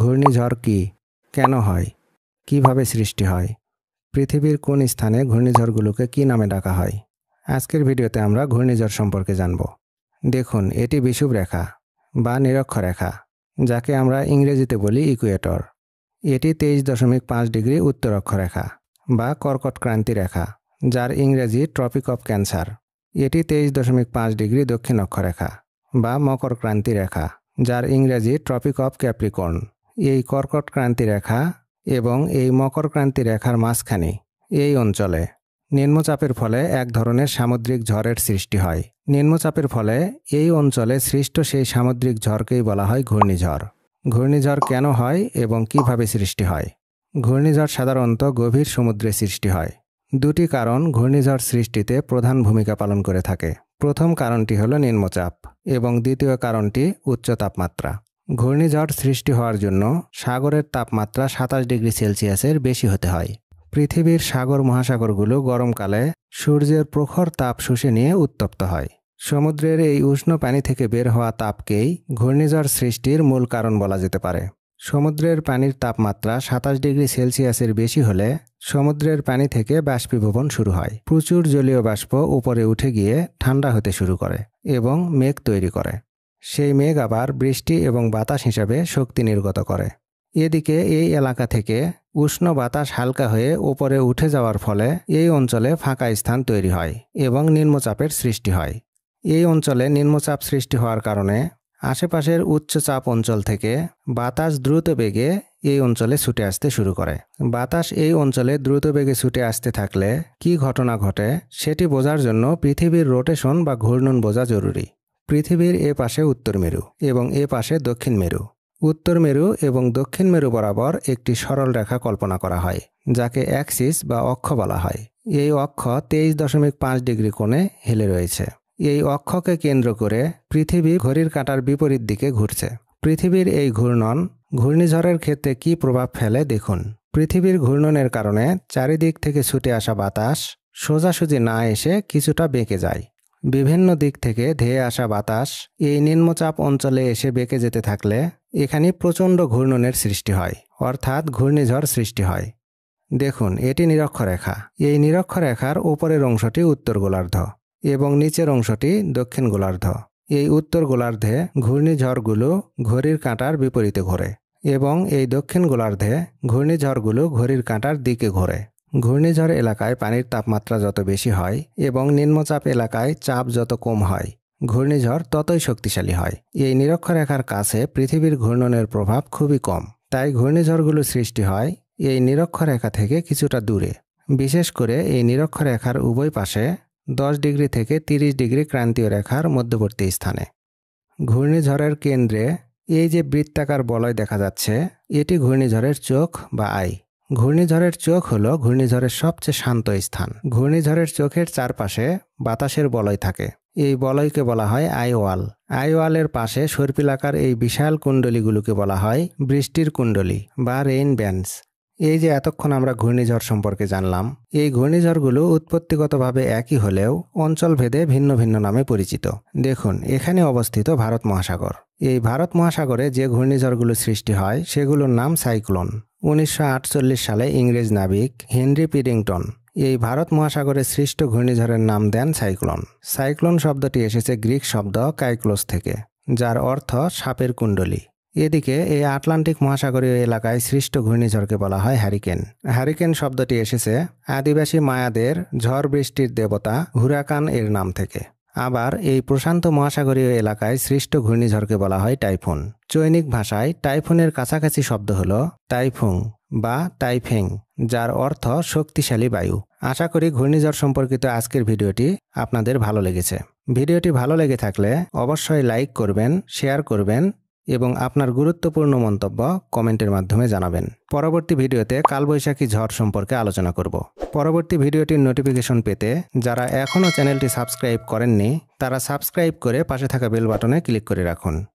ঘূর্ণিঝড় কী কেন হয় কিভাবে সৃষ্টি হয় পৃথিবীর কোন স্থানে ঘূর্ণিঝড়গুলোকে কী নামে ডাকা হয় আজকের ভিডিওতে আমরা ঘূর্ণিঝড় সম্পর্কে জানব দেখুন এটি বিষুব রেখা বা নিরক্ষরেখা যাকে আমরা ইংরেজিতে বলি ইকুয়েটর এটি তেইশ দশমিক পাঁচ ডিগ্রি উত্তর অক্ষরেখা বা কর্কট ক্রান্তি রেখা যার ইংরেজি ট্রপিক অফ ক্যান্সার এটি তেইশ দশমিক পাঁচ ডিগ্রি দক্ষিণ অক্ষরেখা বা মকর ক্রান্তি রেখা যার ইংরেজি ট্রপিক অফ ক্যাপ্রিকর্ন এই কর্কট ক্রান্তি রেখা এবং এই মকর ক্রান্তি রেখার মাঝখানে এই অঞ্চলে নিম্নচাপের ফলে এক ধরনের সামুদ্রিক ঝড়ের সৃষ্টি হয় নিম্নচাপের ফলে এই অঞ্চলে সৃষ্ট সেই সামুদ্রিক ঝড়কেই বলা হয় ঘূর্ণিঝড় ঘূর্ণিঝড় কেন হয় এবং কিভাবে সৃষ্টি হয় ঘূর্ণিঝড় সাধারণত গভীর সমুদ্রে সৃষ্টি হয় দুটি কারণ ঘূর্ণিঝড় সৃষ্টিতে প্রধান ভূমিকা পালন করে থাকে প্রথম কারণটি হল নিম্নচাপ এবং দ্বিতীয় কারণটি উচ্চ তাপমাত্রা ঘূর্ণিঝড় সৃষ্টি হওয়ার জন্য সাগরের তাপমাত্রা সাতাশ ডিগ্রি সেলসিয়াসের বেশি হতে হয় পৃথিবীর সাগর মহাসাগরগুলো গরমকালে সূর্যের প্রখর তাপ শুষে নিয়ে উত্তপ্ত হয় সমুদ্রের এই উষ্ণ পানি থেকে বের হওয়া তাপকেই ঘূর্ণিঝড় সৃষ্টির মূল কারণ বলা যেতে পারে সমুদ্রের পানির তাপমাত্রা সাতাশ ডিগ্রি সেলসিয়াসের বেশি হলে সমুদ্রের পানি থেকে বাষ্পীভবন শুরু হয় প্রচুর জলীয় বাষ্প উপরে উঠে গিয়ে ঠান্ডা হতে শুরু করে এবং মেঘ তৈরি করে সেই মেঘ আবার বৃষ্টি এবং বাতাস হিসাবে শক্তি নির্গত করে এদিকে এই এলাকা থেকে উষ্ণ বাতাস হালকা হয়ে ওপরে উঠে যাওয়ার ফলে এই অঞ্চলে ফাঁকা স্থান তৈরি হয় এবং নিম্নচাপের সৃষ্টি হয় এই অঞ্চলে নিম্নচাপ সৃষ্টি হওয়ার কারণে আশেপাশের উচ্চচাপ অঞ্চল থেকে বাতাস দ্রুত বেগে এই অঞ্চলে ছুটে আসতে শুরু করে বাতাস এই অঞ্চলে দ্রুত বেগে ছুটে আসতে থাকলে কি ঘটনা ঘটে সেটি বোঝার জন্য পৃথিবীর রোটেশন বা ঘূর্ণন বোঝা জরুরি পৃথিবীর এ পাশে উত্তর মেরু এবং এ পাশে দক্ষিণ মেরু উত্তর মেরু এবং দক্ষিণ মেরু বরাবর একটি সরল রেখা কল্পনা করা হয় যাকে অ্যাক্সিস বা অক্ষ বলা হয় এই অক্ষ তেইশ দশমিক পাঁচ ডিগ্রি কোণে হেলে রয়েছে এই অক্ষকে কেন্দ্র করে পৃথিবী ঘড়ির কাঁটার বিপরীত দিকে ঘুরছে পৃথিবীর এই ঘূর্ণন ঘূর্ণিঝড়ের ক্ষেত্রে কি প্রভাব ফেলে দেখুন পৃথিবীর ঘূর্ণনের কারণে চারিদিক থেকে ছুটে আসা বাতাস সোজাসুজি না এসে কিছুটা বেঁকে যায় বিভিন্ন দিক থেকে ধেয়ে আসা বাতাস এই নিম্নচাপ অঞ্চলে এসে বেঁকে যেতে থাকলে এখানে প্রচণ্ড ঘূর্ণনের সৃষ্টি হয় অর্থাৎ ঘূর্ণিঝড় সৃষ্টি হয় দেখুন এটি নিরক্ষরেখা এই নিরক্ষরেখার ওপরের অংশটি উত্তর গোলার্ধ এবং নিচের অংশটি দক্ষিণ গোলার্ধ এই উত্তর গোলার্ধে ঘূর্ণিঝড়গুলো ঘড়ির কাঁটার বিপরীতে ঘোরে এবং এই দক্ষিণ গোলার্ধে ঘূর্ণিঝড়গুলো ঘড়ির কাঁটার দিকে ঘোরে ঘূর্ণিঝড় এলাকায় পানির তাপমাত্রা যত বেশি হয় এবং নিম্নচাপ এলাকায় চাপ যত কম হয় ঘূর্ণিঝড় ততই শক্তিশালী হয় এই নিরক্ষরেখার কাছে পৃথিবীর ঘূর্ণনের প্রভাব খুবই কম তাই ঘূর্ণিঝড়গুলো সৃষ্টি হয় এই নিরক্ষরেখা থেকে কিছুটা দূরে বিশেষ করে এই নিরক্ষরেখার উভয় পাশে দশ ডিগ্রি থেকে ৩০ ডিগ্রি ক্রান্তীয় রেখার মধ্যবর্তী স্থানে ঘূর্ণিঝড়ের কেন্দ্রে এই যে বৃত্তাকার বলয় দেখা যাচ্ছে এটি ঘূর্ণিঝড়ের চোখ বা আই ঘূর্ণিঝড়ের চোখ হলো ঘূর্ণিঝড়ের সবচেয়ে শান্ত স্থান ঘূর্ণিঝড়ের চোখের চারপাশে বাতাসের বলয় থাকে এই বলয়কে বলা হয় আইওয়াল আইওয়ালের পাশে সর্পিলাকার এই বিশাল কুণ্ডলীগুলোকে বলা হয় বৃষ্টির কুণ্ডলী বা রেইন ব্যান্ডস এই যে এতক্ষণ আমরা ঘূর্ণিঝড় সম্পর্কে জানলাম এই ঘূর্ণিঝড়গুলো উৎপত্তিগতভাবে একই হলেও অঞ্চলভেদে ভিন্ন ভিন্ন নামে পরিচিত দেখুন এখানে অবস্থিত ভারত মহাসাগর এই ভারত মহাসাগরে যে ঘূর্ণিঝড়গুলো সৃষ্টি হয় সেগুলোর নাম সাইক্লোন উনিশশো সালে ইংরেজ নাবিক হেনরি পিডিংটন এই ভারত মহাসাগরে সৃষ্ট ঘূর্ণিঝড়ের নাম দেন সাইক্লোন সাইক্লোন শব্দটি এসেছে গ্রিক শব্দ কাইক্লোস থেকে যার অর্থ সাপের কুণ্ডলী এদিকে এই আটলান্টিক মহাসাগরীয় এলাকায় সৃষ্ট ঘূর্ণিঝড়কে বলা হয় হ্যারিকেন হ্যারিকেন শব্দটি এসেছে আদিবাসী মায়াদের ঝড় বৃষ্টির দেবতা হুরাকান এর নাম থেকে আবার এই প্রশান্ত মহাসাগরীয় এলাকায় সৃষ্ট ঘূর্ণিঝড়কে বলা হয় টাইফুন চৈনিক ভাষায় টাইফুনের কাছাকাছি শব্দ হল টাইফুং বা টাইফেং যার অর্থ শক্তিশালী বায়ু আশা করি ঘূর্ণিঝড় সম্পর্কিত আজকের ভিডিওটি আপনাদের ভালো লেগেছে ভিডিওটি ভালো লেগে থাকলে অবশ্যই লাইক করবেন শেয়ার করবেন এবং আপনার গুরুত্বপূর্ণ মন্তব্য কমেন্টের মাধ্যমে জানাবেন পরবর্তী ভিডিওতে কালবৈশাখী ঝড় সম্পর্কে আলোচনা করব পরবর্তী ভিডিওটির নোটিফিকেশন পেতে যারা এখনও চ্যানেলটি সাবস্ক্রাইব করেননি তারা সাবস্ক্রাইব করে পাশে থাকা বেল বাটনে ক্লিক করে রাখুন